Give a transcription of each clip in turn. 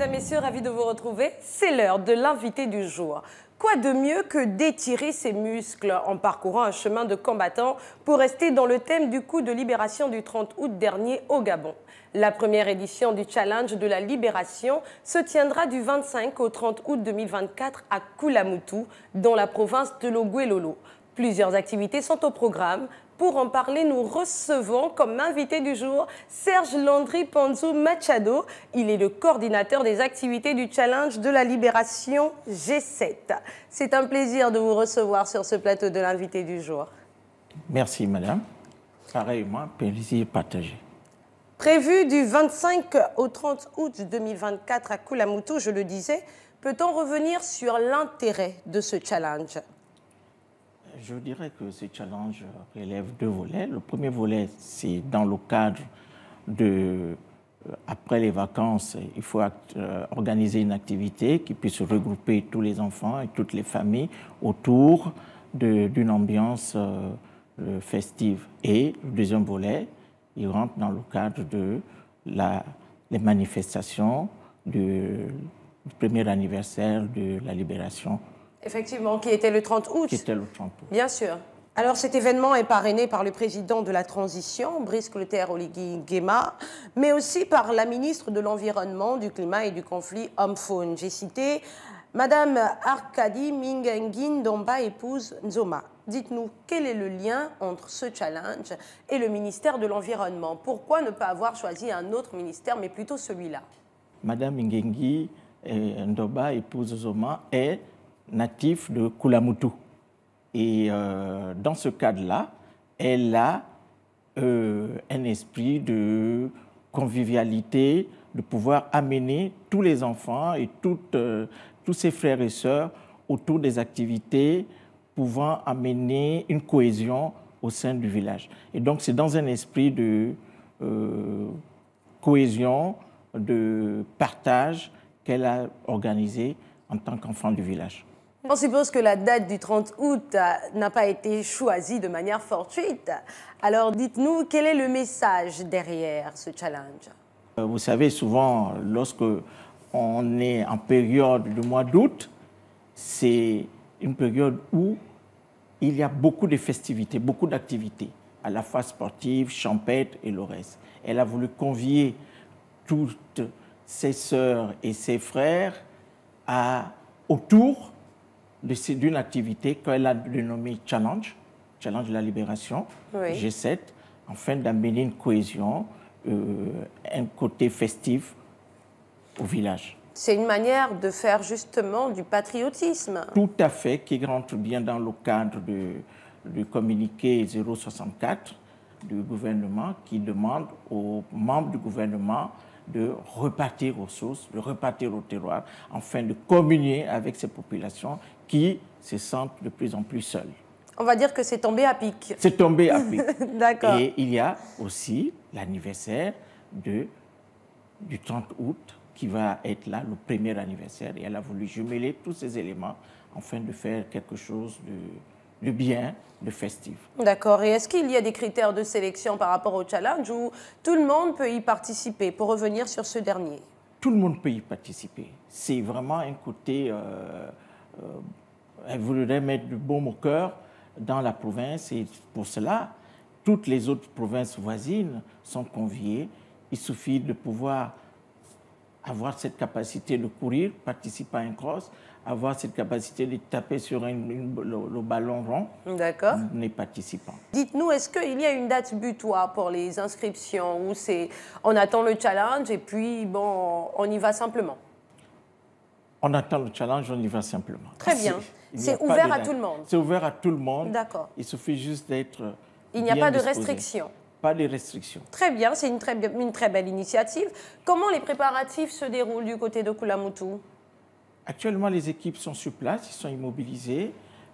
mesdames, messieurs, ravi de vous retrouver. C'est l'heure de l'invité du jour. Quoi de mieux que d'étirer ses muscles en parcourant un chemin de combattant pour rester dans le thème du coup de libération du 30 août dernier au Gabon. La première édition du Challenge de la Libération se tiendra du 25 au 30 août 2024 à Koulamoutou, dans la province de Loguelolo. Plusieurs activités sont au programme, pour en parler, nous recevons comme invité du jour Serge Landry Panzo Machado. Il est le coordinateur des activités du Challenge de la Libération G7. C'est un plaisir de vous recevoir sur ce plateau de l'invité du jour. Merci, madame. Pareillement, plaisir partagé. Prévu du 25 au 30 août 2024 à Koulamoutou, je le disais, peut-on revenir sur l'intérêt de ce challenge je dirais que ce challenge relève deux volets. Le premier volet, c'est dans le cadre de, euh, après les vacances, il faut euh, organiser une activité qui puisse regrouper tous les enfants et toutes les familles autour d'une ambiance euh, festive. Et le deuxième volet, il rentre dans le cadre de la, les manifestations du premier anniversaire de la libération Effectivement, qui était le 30 août. Qui était le 30 août. Bien sûr. Alors cet événement est parrainé par le président de la transition, Brice Clotaire Oligui mais aussi par la ministre de l'Environnement, du Climat et du Conflit, homme J'ai cité Madame Arkady Mingengi ndomba épouse Nzoma. Dites-nous, quel est le lien entre ce challenge et le ministère de l'Environnement Pourquoi ne pas avoir choisi un autre ministère, mais plutôt celui-là Madame Mingengi ndomba épouse Nzoma, est natif de Kulamutu. Et euh, dans ce cadre-là, elle a euh, un esprit de convivialité, de pouvoir amener tous les enfants et toutes, euh, tous ses frères et sœurs autour des activités pouvant amener une cohésion au sein du village. Et donc c'est dans un esprit de cohésion, de partage qu'elle a organisé en tant qu'enfant du village. On suppose que la date du 30 août euh, n'a pas été choisie de manière fortuite. Alors dites-nous, quel est le message derrière ce challenge euh, Vous savez, souvent, lorsque on est en période du mois d'août, c'est une période où il y a beaucoup de festivités, beaucoup d'activités, à la fois sportives, champêtres et le Elle a voulu convier toutes ses sœurs et ses frères à, autour d'une activité qu'elle a dénommée Challenge, Challenge de la libération, G7, afin d'amener une cohésion, euh, un côté festif au village. C'est une manière de faire justement du patriotisme. Tout à fait, qui rentre bien dans le cadre du, du communiqué 064 du gouvernement qui demande aux membres du gouvernement de repartir aux sources, de repartir au terroir, afin de communier avec ces populations qui se sentent de plus en plus seules. On va dire que c'est tombé à pic. C'est tombé à pic. D'accord. Et il y a aussi l'anniversaire du 30 août qui va être là, le premier anniversaire. Et elle a voulu jumeler tous ces éléments afin de faire quelque chose de, le bien, le festif. D'accord. Et est-ce qu'il y a des critères de sélection par rapport au challenge où tout le monde peut y participer Pour revenir sur ce dernier. Tout le monde peut y participer. C'est vraiment un côté... Euh, euh, elle voudrait mettre du baume au cœur dans la province et pour cela, toutes les autres provinces voisines sont conviées. Il suffit de pouvoir avoir cette capacité de courir, participer à un cross, avoir cette capacité de taper sur le, ballon rond. D'accord. Les participant. Dites-nous, est-ce qu'il y a une date butoir pour les inscriptions ou c'est on attend le challenge et puis bon, on y va simplement On attend le challenge, on y va simplement. Très bien. C'est ouvert à tout le monde. C'est ouvert à tout le monde. D'accord. Il suffit juste d'être. Il n'y a pas de restriction pas de restrictions. Très bien, c'est une très, une très belle initiative. Comment les préparatifs se déroulent du côté de Kulamutu Actuellement, les équipes sont sur place, ils sont immobilisés.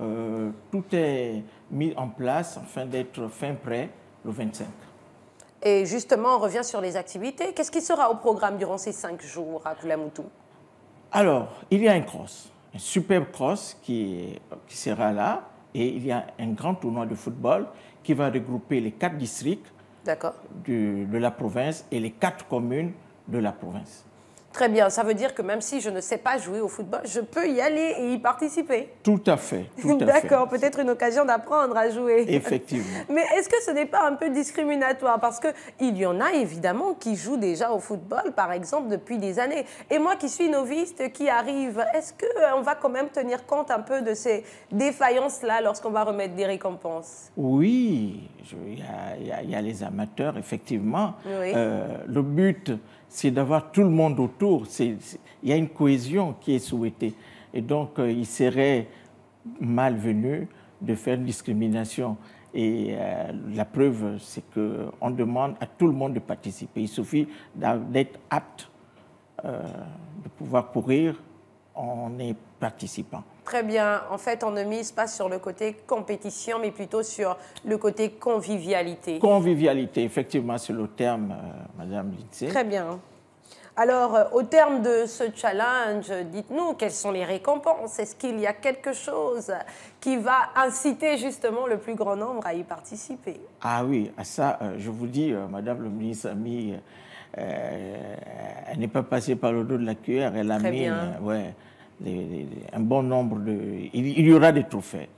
Euh, tout est mis en place afin d'être fin prêt le 25. Et justement, on revient sur les activités. Qu'est-ce qui sera au programme durant ces cinq jours à Kulamutu Alors, il y a un cross, un superbe cross qui, qui sera là. Et il y a un grand tournoi de football qui va regrouper les quatre districts de, la province et les quatre communes de la province. Très bien, ça veut dire que même si je ne sais pas jouer au football, je peux y aller et y participer. Tout à fait. D'accord, peut-être une occasion d'apprendre à jouer. Effectivement. Mais est-ce que ce n'est pas un peu discriminatoire Parce qu'il y en a évidemment qui jouent déjà au football, par exemple, depuis des années. Et moi qui suis novice qui arrive, est-ce qu'on euh, va quand même tenir compte un peu de ces défaillances-là lorsqu'on va remettre des récompenses Oui, il y, a les amateurs, effectivement. Euh, le but c'est d'avoir tout le monde autour. Il y a une cohésion qui est souhaitée. Et donc, euh, il serait malvenu de faire une discrimination. Et euh, la preuve, c'est qu'on demande à tout le monde de participer. Il suffit d'être apte, euh, de pouvoir courir, on est participant. Très bien. En fait, on ne mise pas sur le côté compétition, mais plutôt sur le côté convivialité. Convivialité, effectivement, c'est le terme, euh, Madame Lindsay. Très bien. Alors, euh, au terme de ce challenge, dites-nous quelles sont les récompenses Est-ce qu'il y a quelque chose qui va inciter justement le plus grand nombre à y participer Ah oui, à ça, euh, je vous dis, Madame le ministre Ami, elle n'est pas passée par le dos de la cuillère, elle a mis, bien. ouais un bon nombre de... Il, y aura des trophées.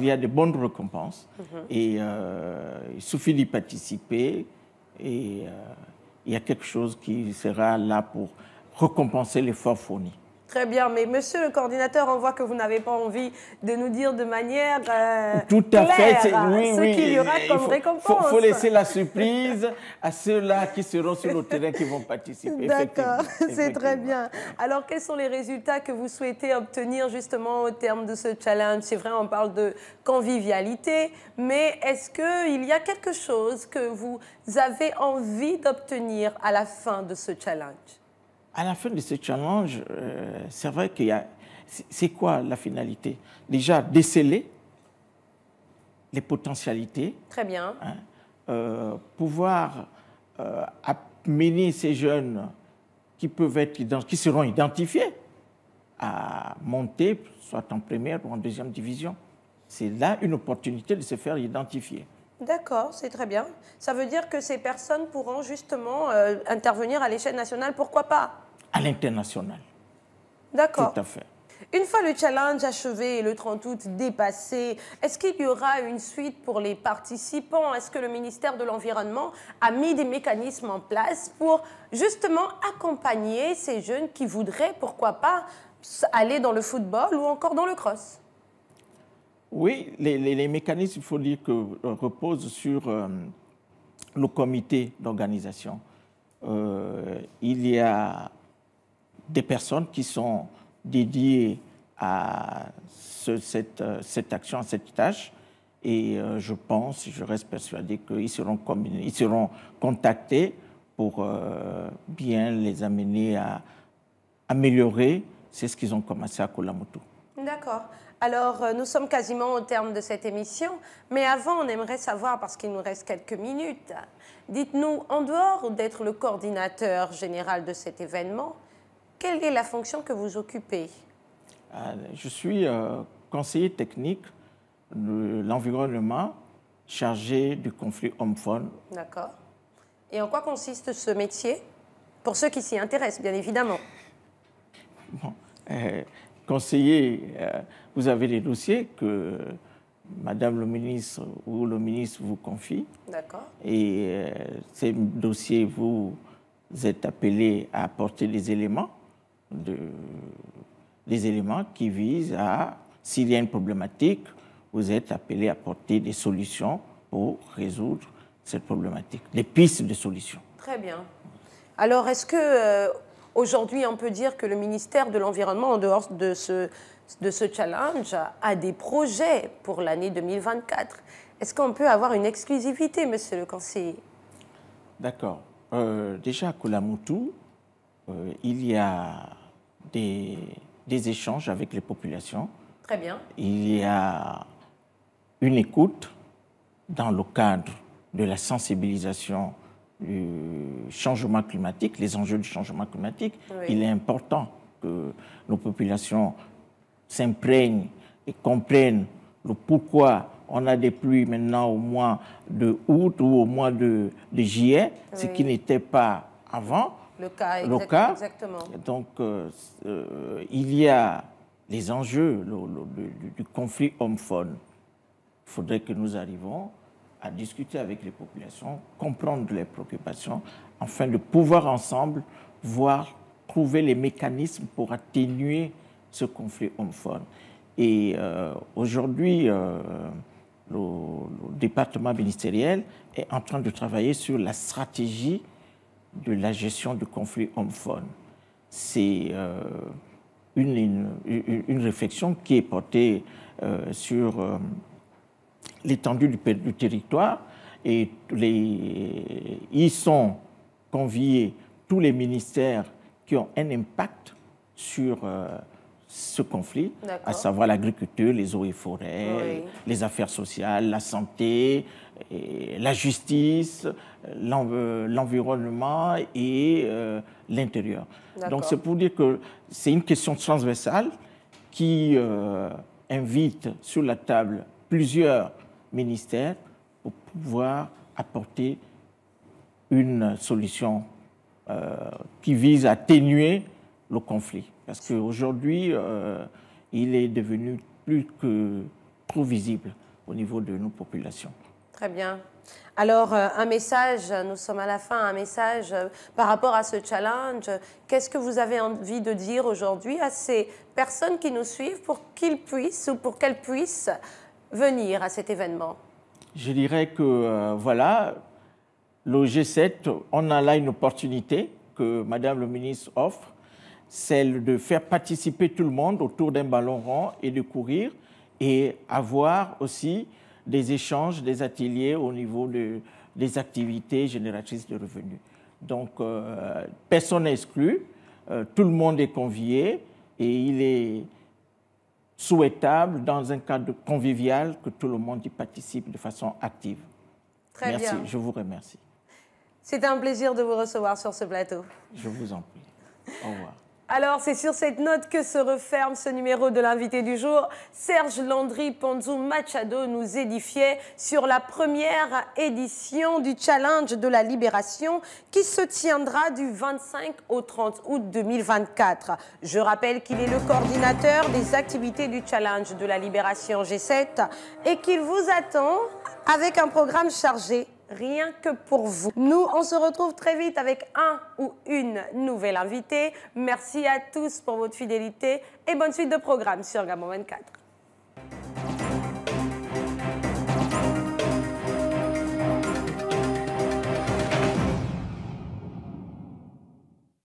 Il y a de bonnes récompenses. Mhm. Et euh, il suffit d'y participer. Et euh, il y a quelque chose qui sera là pour récompenser l'effort fourni. Très bien, mais monsieur le coordinateur, on voit que vous n'avez pas envie de nous dire de manière euh, Tout à fait, oui, ce qu'il y aura comme récompense. Il faut laisser la surprise à ceux-là qui seront sur le terrain qui vont participer. D'accord, c'est très bien. Alors, quels sont les résultats que vous souhaitez obtenir justement au terme de ce challenge C'est vrai, on parle de convivialité, mais est-ce qu'il y a quelque chose que vous avez envie d'obtenir à la fin de ce challenge à la fin de ce challenge, euh, c'est vrai qu'il y a. C'est quoi la finalité Déjà, déceler les potentialités. Très bien. Hein, euh, pouvoir euh, amener ces jeunes qui peuvent être qui seront identifiés à monter, soit en première ou en deuxième division. C'est là une opportunité de se faire identifier. D'accord, c'est très bien. Ça veut dire que ces personnes pourront justement intervenir à l'échelle nationale, pourquoi pas à l'international. D'accord. Tout à fait. Une fois le challenge achevé et le 30 août dépassé, est-ce qu'il y aura une suite pour les participants Est-ce que le ministère de l'Environnement a mis des mécanismes en place pour justement accompagner ces jeunes qui voudraient, pourquoi pas, aller dans le football ou encore dans le cross Oui, les, mécanismes, il faut dire, que, euh, reposent sur le euh, comité d'organisation. Euh, il y a des personnes qui sont dédiées à ce, cette, euh, cette, action, à cette tâche. Et euh, je pense, je reste persuadé qu'ils seront, ils seront contactés pour euh, bien les amener à améliorer. C'est ce qu'ils ont commencé à Koulamoutou. D'accord. Alors, nous sommes quasiment au terme de cette émission, mais avant, on aimerait savoir, parce qu'il nous reste quelques minutes, dites-nous, en dehors d'être le coordinateur général de cet événement, quelle est la fonction que vous occupez euh, Je suis euh, conseiller technique de l'environnement chargé du conflit homme-femme. D'accord. Et en quoi consiste ce métier Pour ceux qui s'y intéressent, bien évidemment. Euh, conseiller, vous avez des dossiers que Madame le ministre ou le ministre vous confie. D'accord. Et ces dossiers, vous êtes appelé à apporter des éléments des éléments qui visent à, s'il y a une problématique, vous êtes appelé à porter des solutions pour résoudre cette problématique, des pistes de solutions. Très bien. Alors, est-ce que euh, aujourd'hui on peut dire que le ministère de l'Environnement, en dehors de ce, de ce challenge, a des projets pour l'année 2024 Est-ce qu'on peut avoir une exclusivité, monsieur le conseiller D'accord. Euh, déjà à Koulamoutou, euh, il y a des, échanges avec les populations. Très bien. Il y a une écoute dans le cadre de la sensibilisation du changement climatique, les enjeux du changement climatique. Il est important que nos populations s'imprègnent et comprennent le pourquoi on a des pluies maintenant au mois de août ou au mois de, juillet, ce qui n'était pas avant. Le cas, exactement. Donc, euh, euh, il y a les enjeux du, conflit homophone. Il faudrait que nous arrivions à discuter avec les populations, comprendre les préoccupations, afin de pouvoir ensemble voir, trouver les mécanismes pour atténuer ce conflit homophone. Et euh, aujourd'hui, le département ministériel est en train de travailler sur la stratégie de la gestion du conflit homme C'est euh, une, réflexion qui est portée euh, sur euh, l'étendue du, territoire et ils sont conviés tous les ministères qui ont un impact sur ce conflit, à savoir l'agriculture, les eaux et forêts, les affaires sociales, la santé, et la justice, l'environnement et euh, l'intérieur. Donc c'est pour dire que c'est une question transversale qui euh, invite sur la table plusieurs ministères pour pouvoir apporter une solution euh, qui vise à atténuer le conflit. Parce qu'aujourd'hui, aujourd'hui, euh, il est devenu plus que trop visible au niveau de nos populations. Très bien. Alors, euh, un message, nous sommes à la fin, un message euh, par rapport à ce challenge. Qu'est-ce que vous avez envie de dire aujourd'hui à ces personnes qui nous suivent pour qu'ils puissent ou pour qu'elles puissent venir à cet événement Je dirais que, voilà, le G7, on a là une opportunité que Madame le ministre offre celle de faire participer tout le monde autour d'un ballon rond et de courir et avoir aussi des échanges, des ateliers au niveau des activités génératrices de revenus. Donc, euh, personne n'est exclu, euh, tout le monde est convié et il est souhaitable, dans un cadre convivial, que tout le monde y participe de façon active. Très Merci, je vous remercie. C'est un plaisir de vous recevoir sur ce plateau. Je vous en prie. Au revoir. Alors, c'est sur cette note que se referme ce numéro de l'invité du jour. Serge Landry Ponzu Machado nous édifiait sur la première édition du Challenge de la Libération qui se tiendra du 25 au 30 août 2024. Je rappelle qu'il est le coordinateur des activités du Challenge de la Libération G7 et qu'il vous attend avec un programme chargé rien que pour vous. Nous, on se retrouve très vite avec un ou une nouvelle invitée. Merci à tous pour votre fidélité et bonne suite de programme sur gamma 24.